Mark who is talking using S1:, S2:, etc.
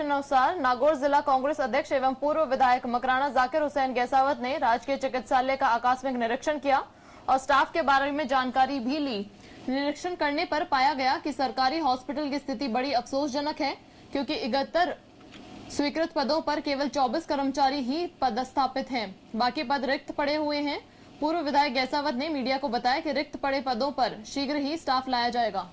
S1: अनुसार नागौर जिला कांग्रेस अध्यक्ष एवं पूर्व विधायक मकराना जाकिर हुसैन गैसावत ने राजकीय चिकित्सालय का आकस्मिक निरीक्षण किया और स्टाफ के बारे में जानकारी भी ली निरीक्षण करने पर पाया गया कि सरकारी हॉस्पिटल की स्थिति बड़ी अफसोसजनक है क्योंकि इकहत्तर स्वीकृत पदों पर केवल 24 कर्मचारी ही पदस्थापित हैं बाकी पद रिक्त पड़े हुए हैं पूर्व विधायक गैसावत ने मीडिया को बताया कि रिक्त पड़े पदों पर शीघ्र ही स्टाफ लाया जाएगा